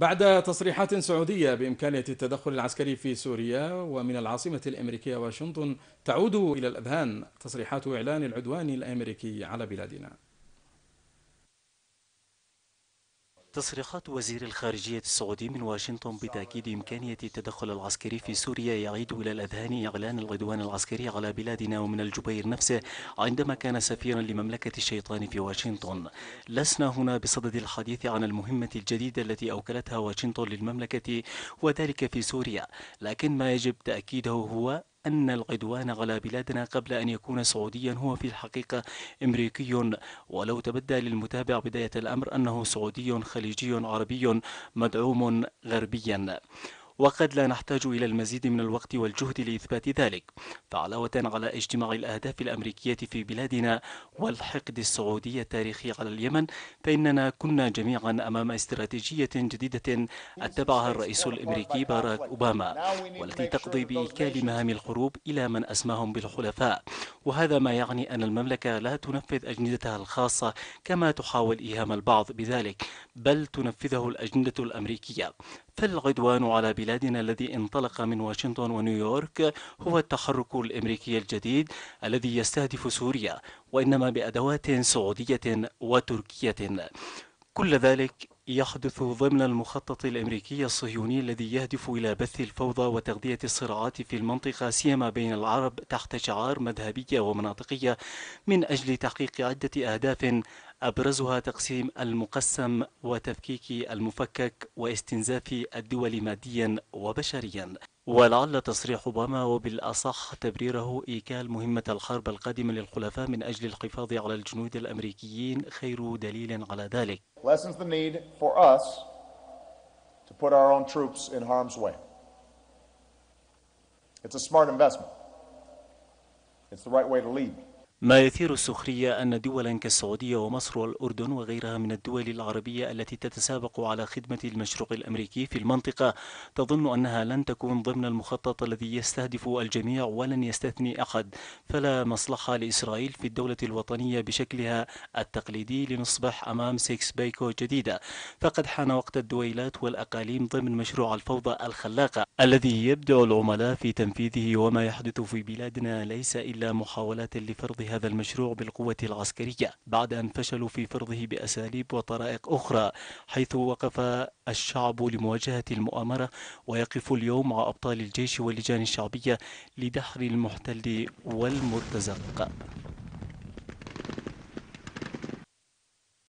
بعد تصريحات سعودية بإمكانية التدخل العسكري في سوريا ومن العاصمة الأمريكية واشنطن تعود إلى الأذهان تصريحات إعلان العدوان الأمريكي على بلادنا تصريحات وزير الخارجية السعودي من واشنطن بتأكيد إمكانية التدخل العسكري في سوريا يعيد إلى الأذهان إعلان العدوان العسكري على بلادنا ومن الجبير نفسه عندما كان سفيرا لمملكة الشيطان في واشنطن لسنا هنا بصدد الحديث عن المهمة الجديدة التي أوكلتها واشنطن للمملكة وذلك في سوريا لكن ما يجب تأكيده هو أن العدوان على بلادنا قبل أن يكون سعوديا هو في الحقيقة أمريكي ولو تبدى للمتابع بداية الأمر أنه سعودي خليجي عربي مدعوم غربيا وقد لا نحتاج إلى المزيد من الوقت والجهد لإثبات ذلك فعلاوة على اجتماع الأهداف الأمريكية في بلادنا والحقد السعودي التاريخي على اليمن فإننا كنا جميعا أمام استراتيجية جديدة أتبعها الرئيس الأمريكي باراك أوباما والتي تقضي بإيكال مهام الحروب إلى من أسماهم بالحلفاء وهذا ما يعني أن المملكة لا تنفذ أجندتها الخاصة كما تحاول إيهام البعض بذلك بل تنفذه الأجندة الأمريكية فالعدوان على بلادنا الذي انطلق من واشنطن ونيويورك هو التحرك الامريكي الجديد الذي يستهدف سوريا وانما بادوات سعوديه وتركيه كل ذلك يحدث ضمن المخطط الأمريكي الصهيوني الذي يهدف إلى بث الفوضى وتغذية الصراعات في المنطقة سيما بين العرب تحت شعار مذهبية ومناطقية من أجل تحقيق عدة أهداف أبرزها تقسيم المقسم وتفكيك المفكك واستنزاف الدول ماديا وبشريا ولعل تصريح أوباما وبالأصح تبريره إيكال مهمة الحرب القادمة للحلفاء من أجل الحفاظ على الجنود الأمريكيين خير دليل على ذلك. Lessens the need for us to put our own troops in harm's way. It's a smart investment. It's the right way to lead. ما يثير السخرية أن دولا كالسعودية ومصر والأردن وغيرها من الدول العربية التي تتسابق على خدمة المشروق الأمريكي في المنطقة تظن أنها لن تكون ضمن المخطط الذي يستهدف الجميع ولن يستثني أحد فلا مصلحة لإسرائيل في الدولة الوطنية بشكلها التقليدي لنصبح أمام سيكس بايكو جديدة فقد حان وقت الدويلات والأقاليم ضمن مشروع الفوضى الخلاقة الذي يبدع العملاء في تنفيذه وما يحدث في بلادنا ليس إلا محاولات لفرضها هذا المشروع بالقوة العسكرية بعد أن فشلوا في فرضه بأساليب وطرائق أخرى حيث وقف الشعب لمواجهة المؤامرة ويقف اليوم مع أبطال الجيش واللجان الشعبية لدحر المحتل والمرتزق